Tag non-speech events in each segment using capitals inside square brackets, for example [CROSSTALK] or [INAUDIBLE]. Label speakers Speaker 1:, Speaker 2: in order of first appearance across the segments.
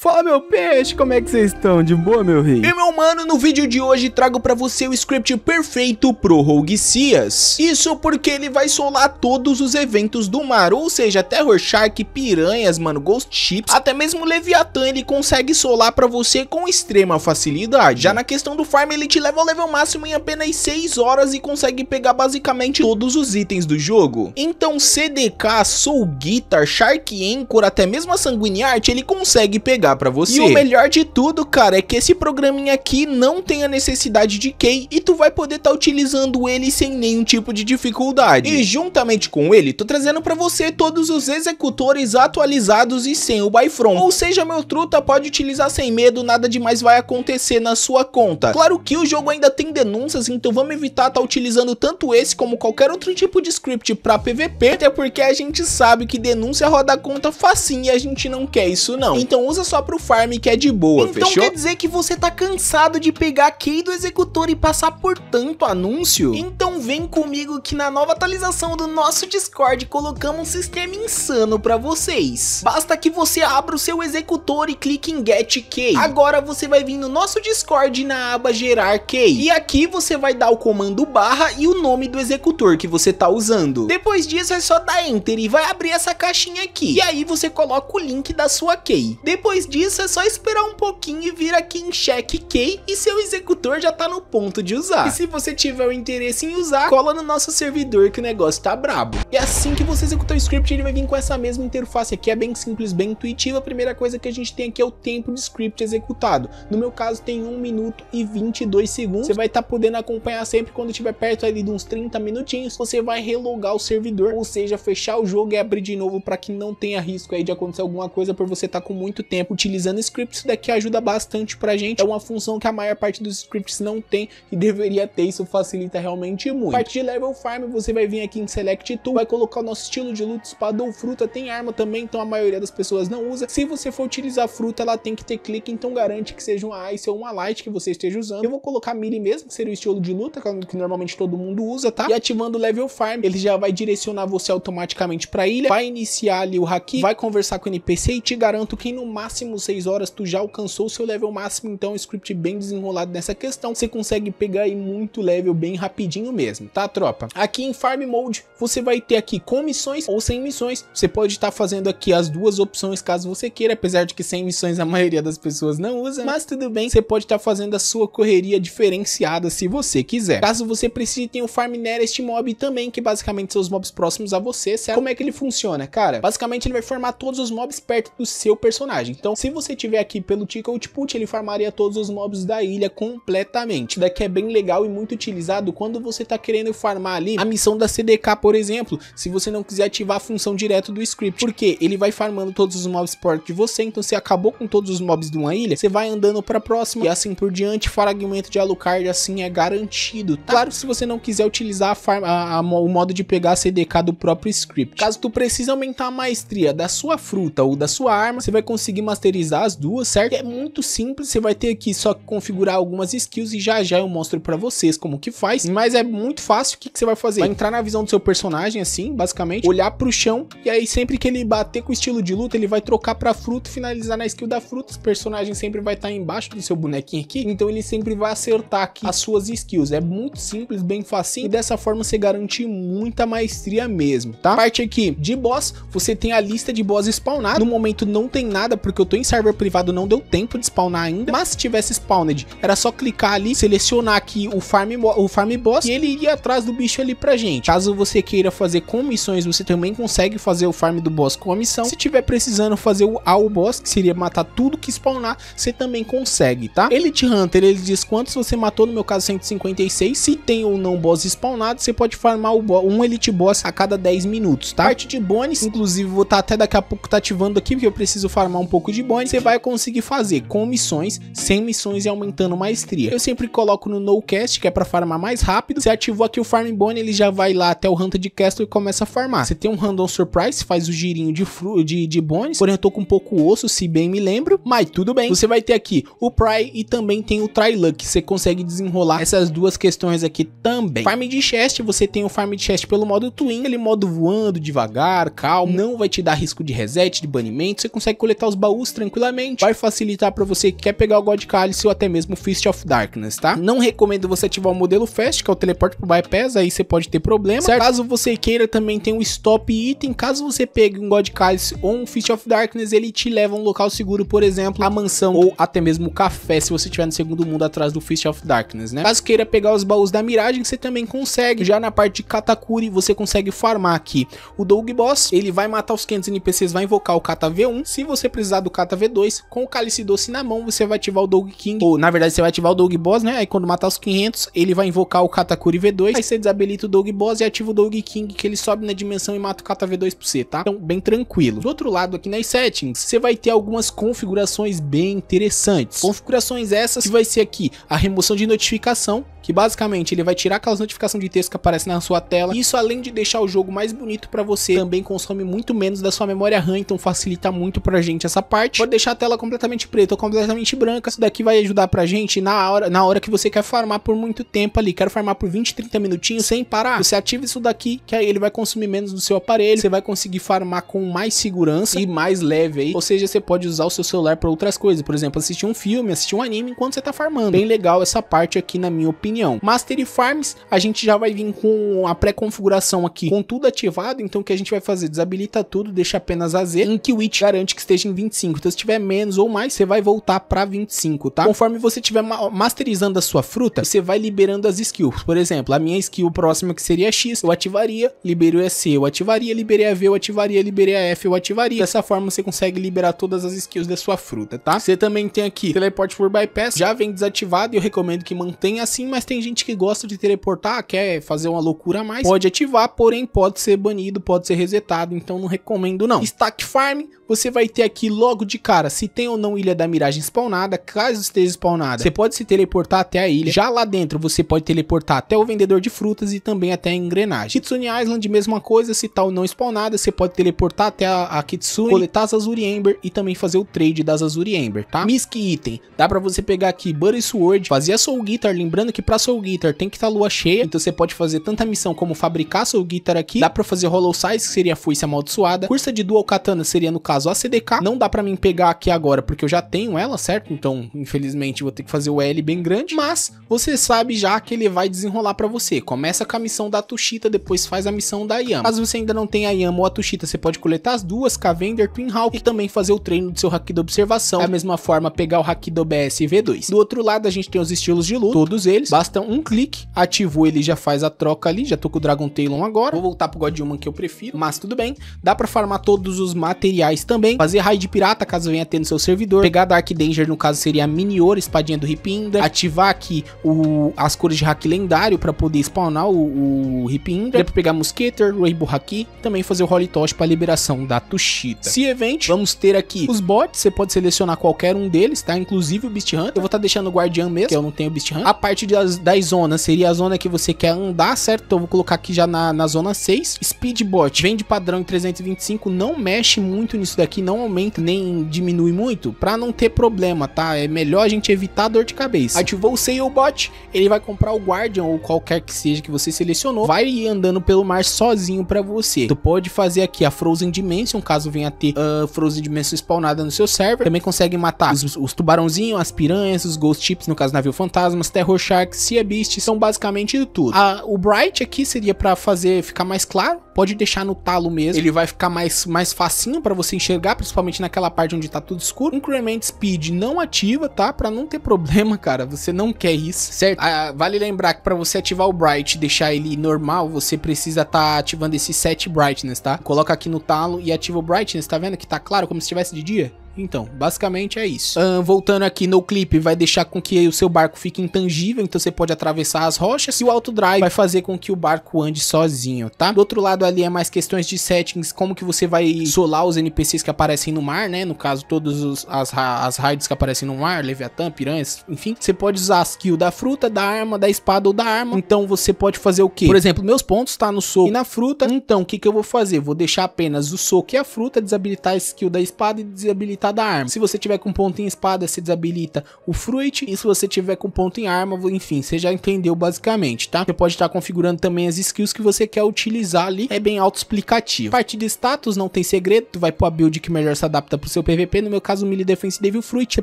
Speaker 1: Fala meu peixe, como é que vocês estão? De boa, meu rei? E meu mano, no vídeo de hoje trago pra você o script perfeito pro Rogue sias. Isso porque ele vai solar todos os eventos do mar, ou seja, Terror Shark, Piranhas, mano, Ghost Ships, até mesmo Leviathan ele consegue solar pra você com extrema facilidade. Já na questão do farm, ele te leva ao level máximo em apenas 6 horas e consegue pegar basicamente todos os itens do jogo. Então CDK, Soul Guitar, Shark Anchor, até mesmo a Art, ele consegue pegar para você. E o melhor de tudo, cara, é que esse programinha aqui não tem a necessidade de key e tu vai poder estar tá utilizando ele sem nenhum tipo de dificuldade. E juntamente com ele, tô trazendo para você todos os executores atualizados e sem o Byfrom. Ou seja, meu truta pode utilizar sem medo, nada demais vai acontecer na sua conta. Claro que o jogo ainda tem denúncias, então vamos evitar estar tá utilizando tanto esse como qualquer outro tipo de script para PVP, até porque a gente sabe que denúncia roda a conta facinho e a gente não quer isso não. Então usa sua só pro farm que é de boa, então, fechou? Então quer dizer que você tá cansado de pegar a key do executor e passar por tanto anúncio? Então vem comigo que na nova atualização do nosso Discord colocamos um sistema insano para vocês. Basta que você abra o seu executor e clique em Get Key. Agora você vai vir no nosso Discord na aba Gerar Key. E aqui você vai dar o comando barra e o nome do executor que você tá usando. Depois disso é só dar Enter e vai abrir essa caixinha aqui. E aí você coloca o link da sua key. Depois disso é só esperar um pouquinho e vir aqui em check key e seu executor já tá no ponto de usar. E se você tiver o interesse em usar, cola no nosso servidor que o negócio tá brabo. E é assim que você executar o script ele vai vir com essa mesma interface aqui, é bem simples, bem intuitiva. A primeira coisa que a gente tem aqui é o tempo de script executado. No meu caso tem 1 minuto e 22 segundos. Você vai estar tá podendo acompanhar sempre quando estiver perto ali de uns 30 minutinhos, você vai relogar o servidor, ou seja, fechar o jogo e abrir de novo para que não tenha risco aí de acontecer alguma coisa por você estar tá com muito tempo utilizando scripts, isso daqui ajuda bastante pra gente. É uma função que a maior parte dos scripts não tem e deveria ter, isso facilita realmente muito. A partir de level farm, você vai vir aqui em select tool, vai colocar o nosso estilo de luta, espada ou fruta, tem arma também, então a maioria das pessoas não usa. Se você for utilizar fruta, ela tem que ter clique, então garante que seja uma ice ou uma light que você esteja usando. Eu vou colocar melee mesmo, que seria o estilo de luta, que é normalmente todo mundo usa, tá? E ativando level farm, ele já vai direcionar você automaticamente pra ilha, vai iniciar ali o haki, vai conversar com o NPC e te garanto que no máximo máximo 6 horas tu já alcançou seu level máximo, então é script bem desenrolado nessa questão, você consegue pegar aí muito level bem rapidinho mesmo, tá tropa? Aqui em Farm Mode, você vai ter aqui com missões ou sem missões, você pode estar tá fazendo aqui as duas opções caso você queira, apesar de que sem missões a maioria das pessoas não usa, mas tudo bem, você pode estar tá fazendo a sua correria diferenciada se você quiser. Caso você precise, tem o Farm Nearest Mob também, que basicamente são os mobs próximos a você, certo? Como é que ele funciona, cara? Basicamente ele vai formar todos os mobs perto do seu personagem, então se você tiver aqui pelo tico Output, ele farmaria todos os mobs da ilha completamente. Daqui é bem legal e muito utilizado quando você tá querendo farmar ali a missão da CDK, por exemplo, se você não quiser ativar a função direto do script, porque ele vai farmando todos os mobs perto de você, então se acabou com todos os mobs de uma ilha, você vai andando pra próxima e assim por diante, fragmento de Alucard assim é garantido. Tá? Claro, se você não quiser utilizar a, a, a, o modo de pegar a CDK do próprio script. Caso tu precise aumentar a maestria da sua fruta ou da sua arma, você vai conseguir uma masterizar as duas, certo? É muito simples, você vai ter aqui só configurar algumas skills e já já eu mostro pra vocês como que faz, mas é muito fácil, o que, que você vai fazer? Vai entrar na visão do seu personagem assim, basicamente, olhar pro chão e aí sempre que ele bater com o estilo de luta, ele vai trocar pra fruta e finalizar na skill da fruta, o personagem sempre vai estar tá embaixo do seu bonequinho aqui, então ele sempre vai acertar aqui as suas skills, é muito simples, bem facinho e dessa forma você garante muita maestria mesmo, tá? Parte aqui de boss, você tem a lista de boss spawnado, no momento não tem nada porque eu tô em server privado, não deu tempo de spawnar ainda, mas se tivesse spawned, era só clicar ali, selecionar aqui o farm, o farm boss e ele iria atrás do bicho ali pra gente. Caso você queira fazer com missões, você também consegue fazer o farm do boss com a missão. Se tiver precisando fazer o ao boss, que seria matar tudo que spawnar, você também consegue, tá? Elite Hunter, ele diz quantos você matou, no meu caso 156, se tem ou não boss spawnado, você pode farmar um Elite Boss a cada 10 minutos, tá? Parte de bônus, inclusive vou estar tá até daqui a pouco tá ativando aqui, porque eu preciso farmar um pouco de de Bonnie, você vai conseguir fazer com missões, sem missões e aumentando maestria. Eu sempre coloco no NoCast, que é para farmar mais rápido. Você ativou aqui o Farm Bonnie, ele já vai lá até o Hunter de Castle e começa a farmar. Você tem um Random Surprise, faz o girinho de, fru de, de Bones, porém eu tô com um pouco osso, se bem me lembro, mas tudo bem. Você vai ter aqui o Pry e também tem o Try Luck, você consegue desenrolar essas duas questões aqui também. Farm de chest, você tem o farm de chest pelo modo twin, aquele modo voando devagar, calmo, não vai te dar risco de reset, de banimento, você consegue coletar os baús jogos tranquilamente, vai facilitar para você que quer pegar o God Cálice ou até mesmo Fist of Darkness, tá? Não recomendo você ativar o modelo Fast, que é o teleporte pro bypass, aí você pode ter problema. Certo? Caso você queira, também tem um stop item, caso você pegue um God Cálice ou um Fist of Darkness, ele te leva a um local seguro, por exemplo, a mansão ou até mesmo o café, se você estiver no segundo mundo atrás do Fist of Darkness, né? Caso queira pegar os baús da miragem, você também consegue. Já na parte de Katakuri, você consegue farmar aqui o Dog Boss, ele vai matar os 500 NPCs, vai invocar o Kata V1. Se você precisar do Sucata V2. Com o Cálice Doce na mão, você vai ativar o Dog King. Ou, na verdade, você vai ativar o Dog Boss, né? Aí quando matar os 500, ele vai invocar o Katakuri V2. Aí você desabilita o Dog Boss e ativa o Dog King, que ele sobe na dimensão e mata o Kata V2 pra você, tá? Então, bem tranquilo. Do outro lado, aqui nas settings, você vai ter algumas configurações bem interessantes. Configurações essas que vai ser aqui a remoção de notificação, que basicamente ele vai tirar aquelas notificações de texto que aparecem na sua tela. E isso além de deixar o jogo mais bonito para você, também consome muito menos da sua memória RAM, então facilita muito pra gente essa parte. Pode deixar a tela completamente preta ou completamente branca, isso daqui vai ajudar pra gente na hora, na hora que você quer farmar por muito tempo ali, quero farmar por 20, 30 minutinhos sem parar. Você ativa isso daqui, que aí ele vai consumir menos do seu aparelho, você vai conseguir farmar com mais segurança e mais leve aí. Ou seja, você pode usar o seu celular para outras coisas, por exemplo, assistir um filme, assistir um anime enquanto você tá farmando. Bem legal essa parte aqui na minha opinião opinião. Mastery Farms, a gente já vai vir com a pré-configuração aqui, com tudo ativado, então o que a gente vai fazer? Desabilita tudo, deixa apenas Z. em que o it garante que esteja em 25. Então se tiver menos ou mais, você vai voltar para 25, tá? Conforme você tiver masterizando a sua fruta, você vai liberando as skills. Por exemplo, a minha skill próxima que seria X, eu ativaria, liberei a C, eu ativaria, liberei a V, eu ativaria, liberei a F, eu ativaria. Dessa forma você consegue liberar todas as skills da sua fruta, tá? Você também tem aqui teleport for bypass, já vem desativado e eu recomendo que mantenha assim, mas mas tem gente que gosta de teleportar, quer fazer uma loucura a mais, pode ativar, porém pode ser banido, pode ser resetado, então não recomendo não. Stack Farm, você vai ter aqui logo de cara se tem ou não Ilha da Miragem spawnada, caso esteja spawnada, você pode se teleportar até a ilha, já lá dentro você pode teleportar até o vendedor de frutas e também até a engrenagem. Kitsune Island, mesma coisa, se tal tá não spawnada, você pode teleportar até a, a Kitsune, coletar as Azuri Ember e também fazer o trade das Azuri Ember, tá? Misk Item, dá pra você pegar aqui Butter Sword, fazer a Soul Guitar, lembrando que pra Soul Guitar tem que estar tá lua cheia, então você pode fazer tanta missão como fabricar Soul Guitar aqui, dá pra fazer Hollow Size, que seria a Foice Amaldiçoada, Cursa de Dual Katana seria no caso a CDK, não dá pra mim pegar aqui agora porque eu já tenho ela, certo? Então, infelizmente, vou ter que fazer o L bem grande, mas você sabe já que ele vai desenrolar pra você. Começa com a missão da Tushita, depois faz a missão da Yama. Caso você ainda não tem a Yama ou a Tushita, você pode coletar as duas, Cavender, Twin Hawk e também fazer o treino do seu Haki da Observação. Da é mesma forma, pegar o Haki do OBS e V2. Do outro lado, a gente tem os estilos de luta, todos eles, Basta um clique, ativo ele já faz a troca ali, já tô com o Dragon Talon agora. Vou voltar pro God Human que eu prefiro, mas tudo bem. Dá pra farmar todos os materiais também, fazer raid pirata caso venha ter no seu servidor, pegar Dark Danger no caso seria a Minior, espadinha do Ripinda, ativar aqui o, as cores de hack lendário pra poder spawnar o, o Ripinda, dá pra pegar Musketer, Rainbow Haki, também fazer o Holy Tosh pra liberação da Tushita. Se event, vamos ter aqui os bots, você pode selecionar qualquer um deles, tá? Inclusive o Beast Hunter, eu vou estar tá deixando o Guardian mesmo, que eu não tenho Beast Hunter. A parte das das, das zonas seria a zona que você quer andar, certo? Então eu vou colocar aqui já na, na zona 6. Speedbot vem de padrão em 325, não mexe muito nisso daqui, não aumenta nem diminui muito, pra não ter problema, tá? É melhor a gente evitar dor de cabeça. Ativou tipo, o Sailbot, ele vai comprar o Guardian ou qualquer que seja que você selecionou, vai andando pelo mar sozinho pra você. Tu pode fazer aqui a Frozen Dimension, caso venha ter uh, Frozen Dimension spawnada no seu server. Também consegue matar os, os tubarãozinhos, as piranhas, os Ghost Chips, no caso navio fantasmas, Terror Sharks, Sea Beast são basicamente tudo. A, o Bright aqui seria para fazer ficar mais claro, pode deixar no talo mesmo, ele vai ficar mais, mais facinho para você enxergar, principalmente naquela parte onde tá tudo escuro. Increment Speed não ativa, tá? Para não ter [LAUGHS] problema, cara, você não quer isso, certo? Ah, vale lembrar que para você ativar o Bright e deixar ele normal, você precisa estar tá ativando esse set Brightness, tá? Coloca aqui no talo e ativa o Brightness, tá vendo que tá claro, como se estivesse de dia? Então, basicamente é isso. Uh, voltando aqui no clipe, vai deixar com que o seu barco fique intangível, então você pode atravessar as rochas, e o autodrive vai fazer com que o barco ande sozinho, tá? Do outro lado ali é mais questões de settings, como que você vai solar os NPCs que aparecem no mar, né? No caso, todas as, as raids que aparecem no mar, Leviatã, Piranhas, enfim. Você pode usar a skill da fruta, da arma, da espada ou da arma. Então você pode fazer o quê? Por exemplo, meus pontos tá no soco e na fruta. Então, o que que eu vou fazer? Vou deixar apenas o soco e a fruta, desabilitar a skill da espada e desabilitar da arma. Se você tiver com ponto em espada, você desabilita o fruit, e se você tiver com ponto em arma, enfim, você já entendeu basicamente, tá? Você pode estar tá configurando também as skills que você quer utilizar ali, é bem autoexplicativo. Parte de status não tem segredo, tu vai pôr a build que melhor se adapta pro seu PVP, no meu caso melee defense devil fruit, você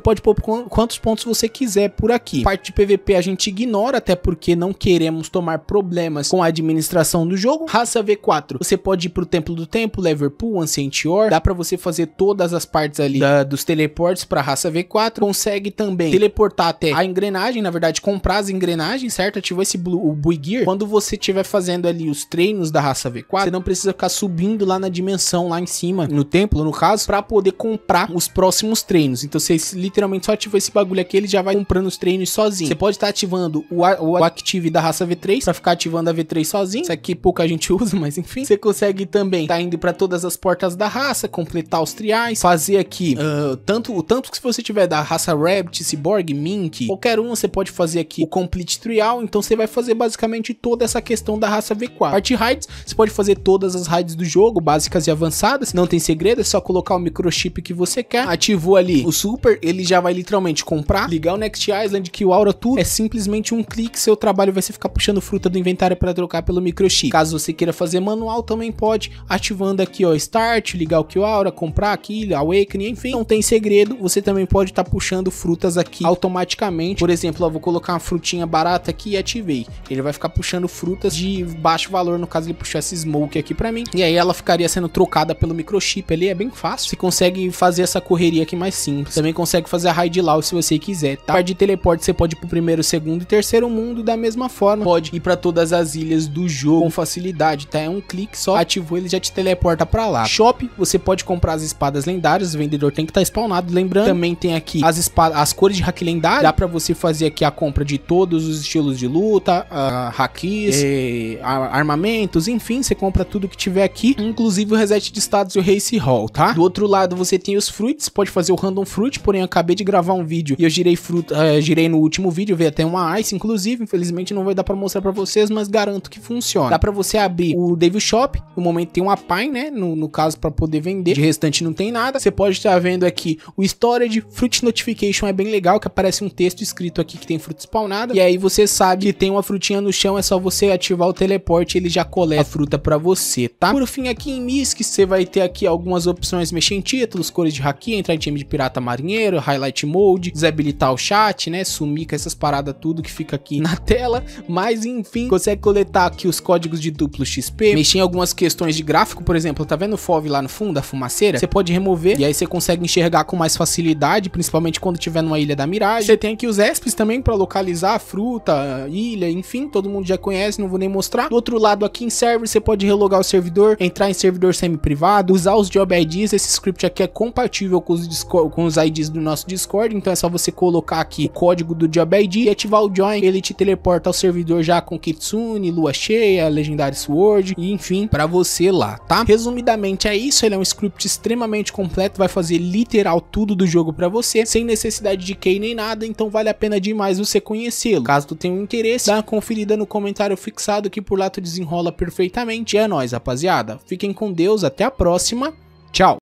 Speaker 1: pode pôr quantos pontos você quiser por aqui. Parte de PVP a gente ignora, até porque não queremos tomar problemas com a administração do jogo. Raça V4, você pode ir pro Templo do Tempo, Liverpool, Ancient Or, dá pra você fazer todas as partes ali da ah, dos teleportes para a raça V4, consegue também teleportar até a engrenagem, na verdade, comprar as engrenagens, certo? Ativou esse blue, o Bui Gear. Quando você estiver fazendo ali os treinos da raça V4, você não precisa ficar subindo lá na dimensão, lá em cima, no templo, no caso, para poder comprar os próximos treinos. Então você literalmente só ativou esse bagulho aqui, ele já vai comprando os treinos sozinho. Você pode estar tá ativando o, o Active da raça V3 para ficar ativando a V3 sozinho. Isso aqui pouca gente [LAUGHS] usa, mas enfim. Você consegue também tá indo para todas as portas da raça, completar os triais, fazer aqui Uh, tanto, tanto que se você tiver da raça Rabbit, Cyborg, Mink, qualquer um, você pode fazer aqui o Complete Trial, então você vai fazer basicamente toda essa questão da raça V4. Parte raids, você pode fazer todas as raids do jogo, básicas e avançadas, não tem segredo, é só colocar o microchip que você quer, ativou ali o Super, ele já vai literalmente comprar, ligar o Next Island, que o Aura tudo, é simplesmente um clique, seu trabalho vai ser ficar puxando fruta do inventário para trocar pelo microchip. Caso você queira fazer manual, também pode, ativando aqui ó, Start, ligar o que o Aura, comprar aquilo Awakening, enfim, fim, não tem segredo, você também pode estar tá puxando frutas aqui automaticamente. Por exemplo, eu vou colocar uma frutinha barata aqui e ativei. Ele vai ficar puxando frutas de baixo valor, no caso ele puxou essa smoke aqui para mim. E aí ela ficaria sendo trocada pelo microchip ali, é bem fácil. Você consegue fazer essa correria aqui mais simples. Também consegue fazer a raid law se você quiser, tá? de teleporte você pode ir pro primeiro, segundo e terceiro mundo da mesma forma. Pode ir para todas as ilhas do jogo com facilidade, tá? É um clique só, ativou ele já te teleporta para lá. Shop, você pode comprar as espadas lendárias, o vendedor tem que estar tá spawnado. Lembrando, também tem aqui as as cores de hack lendário. Dá pra você fazer aqui a compra de todos os estilos de luta, uh, e, armamentos, enfim, você compra tudo que tiver aqui, inclusive o reset de status e o Race Hall, tá? Do outro lado você tem os fruits, pode fazer o random fruit, porém eu acabei de gravar um vídeo e eu girei fruta, uh, eh, girei no último vídeo, veio até uma ice, inclusive, infelizmente não vai dar pra mostrar pra vocês, mas garanto que funciona. Dá pra você abrir o Devil Shop, no momento tem uma Pine, né, no, no caso pra poder vender, de restante não tem nada, você pode estar tá vendo aqui o storage fruit notification é bem legal, que aparece um texto escrito aqui que tem fruta spawnada. E aí você sabe que tem uma frutinha no chão, é só você ativar o teleporte, ele já coleta a fruta para você, tá? Por fim, aqui em MISC, você vai ter aqui algumas opções, mexer em títulos, cores de haki, entrar em time de pirata marinheiro, highlight mode, desabilitar o chat, né? Sumir com essas paradas tudo que fica aqui na tela. Mas enfim, consegue coletar aqui os códigos de duplo XP, mexer em algumas questões de gráfico, por exemplo, tá vendo o FOV lá no fundo, a fumaceira? Você pode remover e aí você consegue consegue enxergar com mais facilidade, principalmente quando tiver numa ilha da miragem. Você tem aqui os espes também para localizar a fruta, a ilha, enfim, todo mundo já conhece, não vou nem mostrar. Do outro lado aqui em server, você pode relogar o servidor, entrar em servidor semi-privado, usar os job IDs, esse script aqui é compatível com os, Discord, com os IDs do nosso Discord, então é só você colocar aqui o código do job ID e ativar o join, ele te teleporta ao servidor já com Kitsune, Lua Cheia, Legendary Sword, e enfim, para você lá, tá? Resumidamente é isso, ele é um script extremamente completo, vai fazer literal tudo do jogo para você, sem necessidade de key nem nada, então vale a pena demais você conhecê-lo. Caso tu tenha um interesse, dá uma conferida no comentário fixado que por lá tu desenrola perfeitamente. E é nóis, rapaziada. Fiquem com Deus, até a próxima. Tchau!